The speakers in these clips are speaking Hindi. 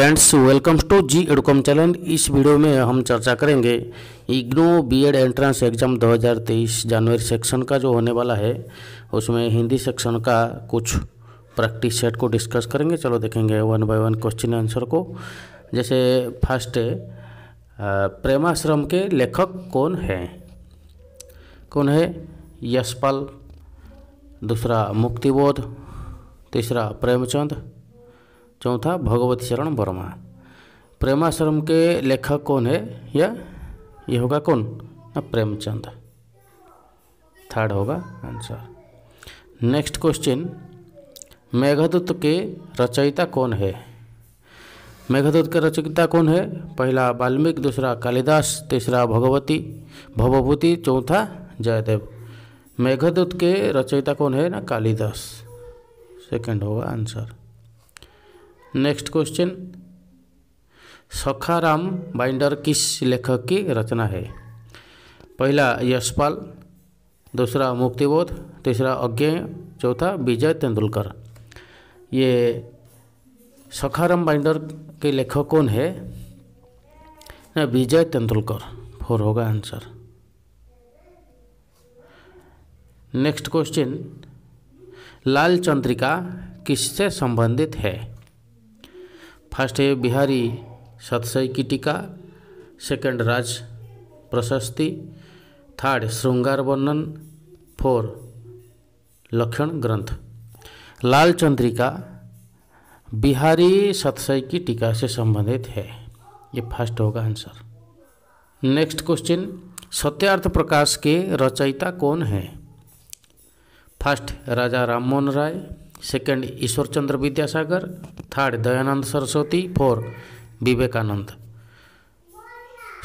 friends welcome to G Edcom channel इस वीडियो में हम चर्चा करेंगे इग्नो बीएड एंट्रेंस एग्ज़ाम 2023 जनवरी सेक्शन का जो होने वाला है उसमें हिंदी सेक्शन का कुछ प्रैक्टिस सेट को डिस्कस करेंगे चलो देखेंगे one by one question answer को जैसे फर्स्ट प्रेमाश्रम के लेखक कौन है कौन है यशपाल दूसरा मुक्तिबोध तीसरा प्रेमचंद चौथा भगवती शरण वर्मा प्रेमाश्रम के लेखक कौन है या ये होगा कौन ना प्रेमचंद थर्ड होगा आंसर नेक्स्ट क्वेश्चन मेघदूत के रचयिता कौन है मेघदूत के रचयिता कौन है पहला वाल्मीकि दूसरा कालिदास तीसरा भगवती भवभूति चौथा जयदेव मेघदूत के रचयिता कौन है ना कालिदास सेकंड होगा answer next question Sakharam Binder किस लेखक की रचना है पहला यशपाल दूसरा मुक्तिबोध तीसरा अज्ञेय चौथा विजय तेंदुलकर ये सखाराम बाइंडर के लेखक कौन है विजय तेंदुलकर फोर होगा answer next question Lal Chandrika किससे संबंधित है फर्स्ट है बिहारी सतसई की टीका सेकेंड राज प्रशस्ति थर्ड श्रृंगार वर्णन फोर लक्षण ग्रंथ लाल चंद्रिका बिहारी सतसई की टीका से संबंधित है ये फर्स्ट होगा answer next question Satyarth Prakash के रचयिता कौन है first Raja Rammohan Roy second Ishwar Chandra Vidyasagar third Dayanand Saraswati four Vivekananda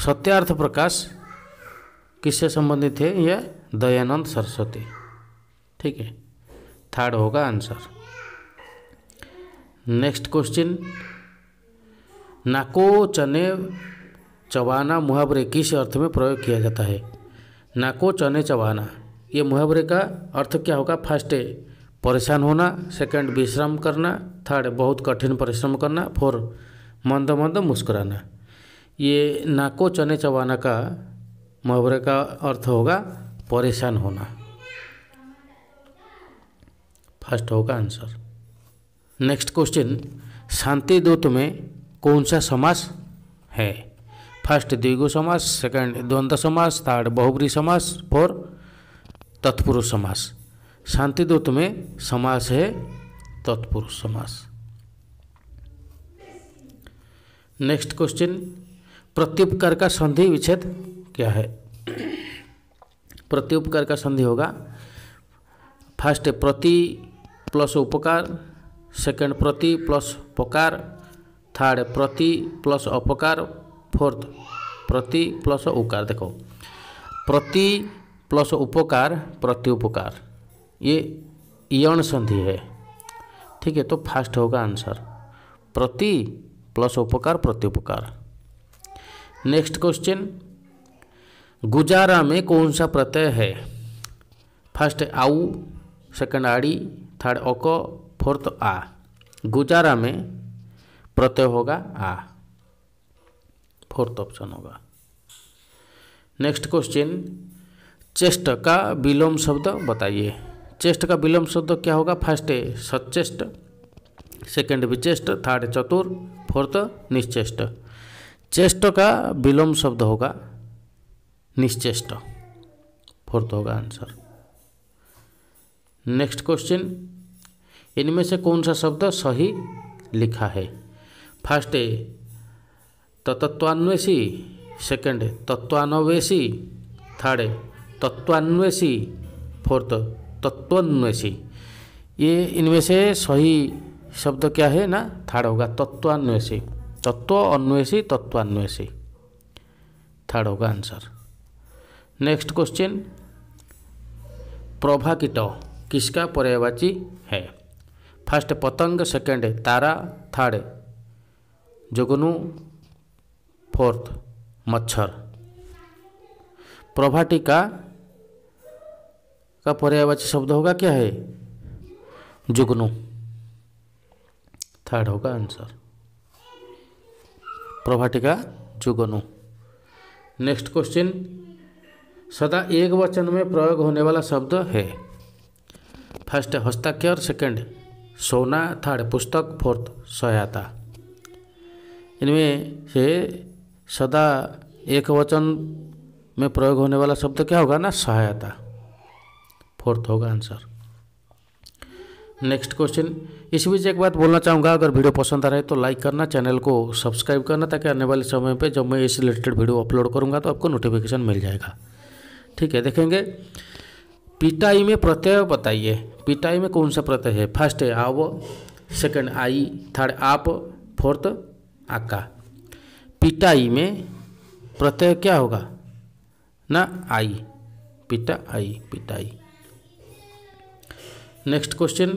Satyarth Prakash किससे संबंधित है यह दयानंद सरस्वती ठीक है थर्ड होगा आंसर नेक्स्ट क्वेश्चन नाको चने चबाना मुहावरे किस अर्थ में प्रयोग किया जाता है नाको चने चबाना ये मुहावरे का अर्थ क्या होगा फर्स्ट है परेशान होना सेकंड विश्राम करना थर्ड बहुत कठिन परिश्रम करना फोर मंद मंद मुस्कुराना ये नाको चने चबाना का मुहावरे का अर्थ होगा परेशान होना फर्स्ट होगा आंसर नेक्स्ट क्वेश्चन शांति दूत में कौन सा समास है फर्स्ट द्विगु समास सेकंड द्वंद्व समास थर्ड बहुब्री समास फोर तत्पुरुष समास शांति दूत में समास है तत्पुरुष समास नेक्स्ट क्वेश्चन प्रत्युपकार का संधि विच्छेद क्या है प्रत्युपकार का संधि होगा फर्स्ट प्रति प्लस उपकार सेकंड प्रति प्लस उपकार थर्ड प्रति प्लस अपकार फोर्थ प्रति प्लस उकार देखो प्रति प्लस उपकार प्रति उपकार ये यौन संधि है ठीक है तो फास्ट होगा आंसर प्रति प्लस उपकार प्रत्युपकार नेक्स्ट क्वेश्चन गुजारा में कौन सा प्रत्यय है फर्स्ट आऊ सेकंड आड़ी थर्ड ओक फोर्थ आ गुजारा में प्रत्यय होगा आ फोर्थ ऑप्शन होगा नेक्स्ट क्वेश्चन चेस्ट का विलोम शब्द बताइए चेस्ट का विलम्ब शब्द क्या होगा फर्स्ट है सचेस्ट सेकेंड विचेस्ट थर्ड चतुर फोर्थ निश्चेष्ट चेस्ट का विलोम शब्द होगा निश्चेष्ट फोर्थ होगा आंसर नेक्स्ट क्वेश्चन इनमें से कौन सा शब्द सही लिखा है फर्स्ट तत्वान्वेषी सेकेंड तत्वान्वेषी थर्ड तत्वान्वेषी फोर्थ तत्वान्वेषी ये इनमें से सही शब्द क्या है ना थर्ड होगा तत्वान्वेषी तत्व अन्वेषी तत्वान्वेषी थर्ड होगा आंसर नेक्स्ट क्वेश्चन प्रभा किसका पर्यायवाची है फर्स्ट पतंग सेकंड तारा थर्ड जुगनु फोर्थ मच्छर प्रभाटी का का पर्यायवाची शब्द होगा क्या है जुगनू थर्ड होगा आंसर प्रभाटिका जुगनू नेक्स्ट क्वेश्चन सदा एक वचन में प्रयोग होने वाला शब्द है फर्स्ट हस्ताक्षर सेकंड सोना थर्ड पुस्तक फोर्थ सहायता इनमें से सदा एक वचन में प्रयोग होने वाला शब्द क्या होगा ना सहायता फोर्थ होगा आंसर नेक्स्ट क्वेश्चन इस बीच एक बात बोलना चाहूँगा अगर वीडियो पसंद आ रहा है तो लाइक करना चैनल को सब्सक्राइब करना ताकि आने वाले समय पे जब मैं इस रिलेटेड वीडियो अपलोड करूँगा तो आपको नोटिफिकेशन मिल जाएगा ठीक है देखेंगे पिटाई में प्रत्यय बताइए पिटाई में कौन सा प्रत्यय है फर्स्ट है आव सेकेंड आई थर्ड आप फोर्थ आका पिटाई में प्रत्यय क्या होगा ना आई पिटा आई पिटाई नेक्स्ट क्वेश्चन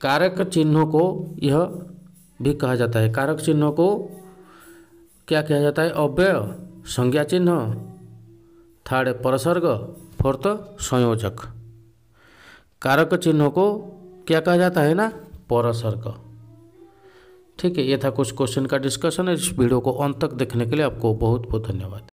कारक चिन्हों को यह भी कहा जाता है कारक चिन्हों को क्या कहा जाता है अव्यय संज्ञा चिन्ह थर्ड परसर्ग फोर्थ संयोजक कारक चिन्हों को क्या कहा जाता है ना परसर्ग ठीक है ये था कुछ क्वेश्चन का डिस्कशन इस वीडियो को अंत तक देखने के लिए आपको बहुत बहुत धन्यवाद